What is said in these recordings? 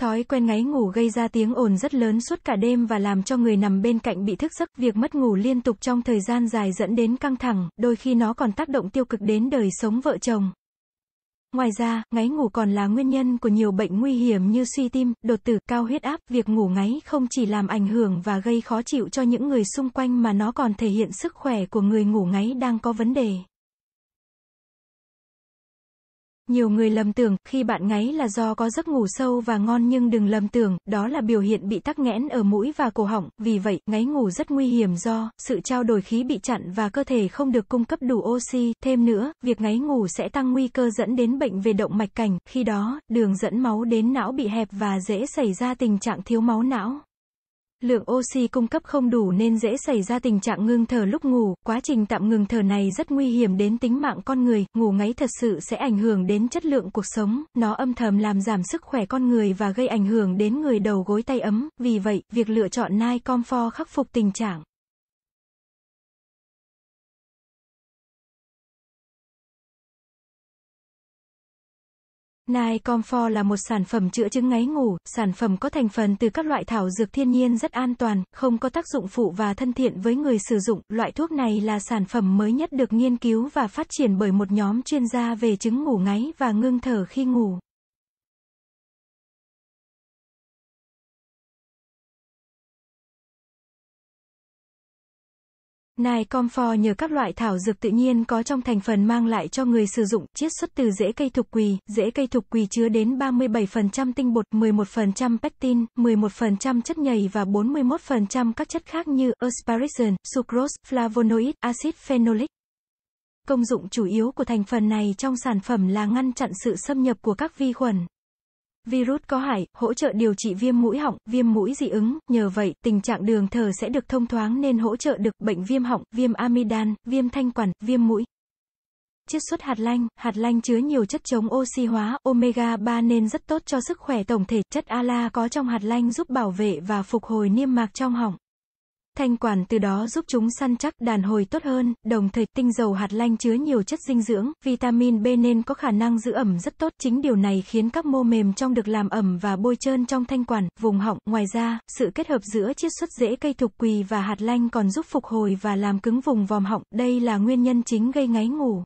Thói quen ngáy ngủ gây ra tiếng ồn rất lớn suốt cả đêm và làm cho người nằm bên cạnh bị thức giấc. Việc mất ngủ liên tục trong thời gian dài dẫn đến căng thẳng, đôi khi nó còn tác động tiêu cực đến đời sống vợ chồng. Ngoài ra, ngáy ngủ còn là nguyên nhân của nhiều bệnh nguy hiểm như suy tim, đột tử, cao huyết áp. Việc ngủ ngáy không chỉ làm ảnh hưởng và gây khó chịu cho những người xung quanh mà nó còn thể hiện sức khỏe của người ngủ ngáy đang có vấn đề. Nhiều người lầm tưởng, khi bạn ngáy là do có giấc ngủ sâu và ngon nhưng đừng lầm tưởng, đó là biểu hiện bị tắc nghẽn ở mũi và cổ họng, vì vậy, ngáy ngủ rất nguy hiểm do sự trao đổi khí bị chặn và cơ thể không được cung cấp đủ oxy, thêm nữa, việc ngáy ngủ sẽ tăng nguy cơ dẫn đến bệnh về động mạch cảnh, khi đó, đường dẫn máu đến não bị hẹp và dễ xảy ra tình trạng thiếu máu não lượng oxy cung cấp không đủ nên dễ xảy ra tình trạng ngưng thở lúc ngủ, quá trình tạm ngừng thở này rất nguy hiểm đến tính mạng con người, ngủ ngáy thật sự sẽ ảnh hưởng đến chất lượng cuộc sống, nó âm thầm làm giảm sức khỏe con người và gây ảnh hưởng đến người đầu gối tay ấm, vì vậy, việc lựa chọn nai Comfort khắc phục tình trạng Nai Comfort là một sản phẩm chữa chứng ngáy ngủ, sản phẩm có thành phần từ các loại thảo dược thiên nhiên rất an toàn, không có tác dụng phụ và thân thiện với người sử dụng. Loại thuốc này là sản phẩm mới nhất được nghiên cứu và phát triển bởi một nhóm chuyên gia về chứng ngủ ngáy và ngưng thở khi ngủ. Nai Comfort nhờ các loại thảo dược tự nhiên có trong thành phần mang lại cho người sử dụng chiết xuất từ rễ cây thục quỳ. Rễ cây thục quỳ chứa đến 37% tinh bột, 11% pectin, 11% chất nhầy và 41% các chất khác như asparagin, sucrose, flavonoid, acid phenolic. Công dụng chủ yếu của thành phần này trong sản phẩm là ngăn chặn sự xâm nhập của các vi khuẩn virus có hại, hỗ trợ điều trị viêm mũi họng, viêm mũi dị ứng, nhờ vậy, tình trạng đường thở sẽ được thông thoáng nên hỗ trợ được bệnh viêm họng, viêm amidan, viêm thanh quản, viêm mũi. Chiết xuất hạt lanh, hạt lanh chứa nhiều chất chống oxy hóa, omega 3 nên rất tốt cho sức khỏe tổng thể, chất ala có trong hạt lanh giúp bảo vệ và phục hồi niêm mạc trong họng. Thanh quản từ đó giúp chúng săn chắc đàn hồi tốt hơn, đồng thời tinh dầu hạt lanh chứa nhiều chất dinh dưỡng, vitamin B nên có khả năng giữ ẩm rất tốt. Chính điều này khiến các mô mềm trong được làm ẩm và bôi trơn trong thanh quản, vùng họng. Ngoài ra, sự kết hợp giữa chiết xuất rễ cây thục quỳ và hạt lanh còn giúp phục hồi và làm cứng vùng vòm họng. Đây là nguyên nhân chính gây ngáy ngủ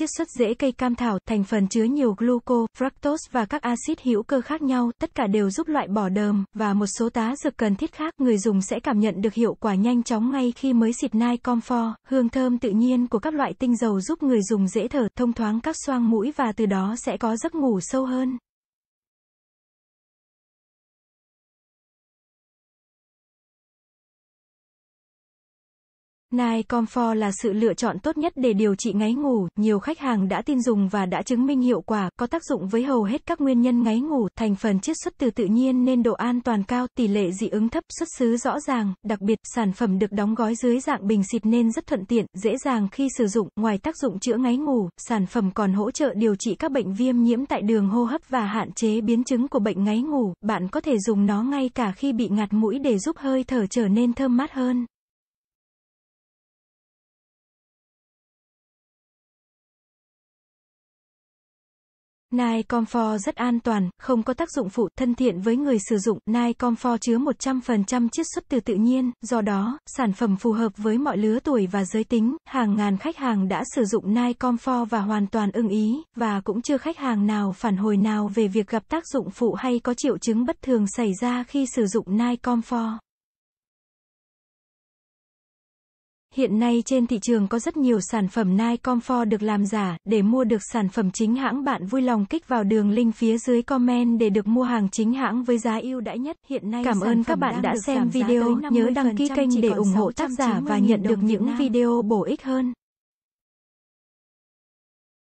chiết xuất dễ cây cam thảo, thành phần chứa nhiều gluco, fructose và các axit hữu cơ khác nhau, tất cả đều giúp loại bỏ đờm, và một số tá dược cần thiết khác, người dùng sẽ cảm nhận được hiệu quả nhanh chóng ngay khi mới xịt nai comfort, hương thơm tự nhiên của các loại tinh dầu giúp người dùng dễ thở, thông thoáng các xoang mũi và từ đó sẽ có giấc ngủ sâu hơn. Nai Comfort là sự lựa chọn tốt nhất để điều trị ngáy ngủ, nhiều khách hàng đã tin dùng và đã chứng minh hiệu quả, có tác dụng với hầu hết các nguyên nhân ngáy ngủ, thành phần chiết xuất từ tự nhiên nên độ an toàn cao, tỷ lệ dị ứng thấp, xuất xứ rõ ràng, đặc biệt sản phẩm được đóng gói dưới dạng bình xịt nên rất thuận tiện, dễ dàng khi sử dụng, ngoài tác dụng chữa ngáy ngủ, sản phẩm còn hỗ trợ điều trị các bệnh viêm nhiễm tại đường hô hấp và hạn chế biến chứng của bệnh ngáy ngủ, bạn có thể dùng nó ngay cả khi bị ngạt mũi để giúp hơi thở trở nên thơm mát hơn. Nai Comfort rất an toàn, không có tác dụng phụ, thân thiện với người sử dụng. Nai Comfort chứa 100% chiết xuất từ tự nhiên, do đó, sản phẩm phù hợp với mọi lứa tuổi và giới tính. Hàng ngàn khách hàng đã sử dụng Nai Comfort và hoàn toàn ưng ý, và cũng chưa khách hàng nào phản hồi nào về việc gặp tác dụng phụ hay có triệu chứng bất thường xảy ra khi sử dụng Nai Comfort. Hiện nay trên thị trường có rất nhiều sản phẩm Nike Comfort được làm giả, để mua được sản phẩm chính hãng bạn vui lòng kích vào đường link phía dưới comment để được mua hàng chính hãng với giá ưu đãi nhất. Hiện nay Cảm ơn các bạn đã xem video, nhớ đăng ký kênh để ủng hộ tác giả và nhận được những video bổ ích hơn.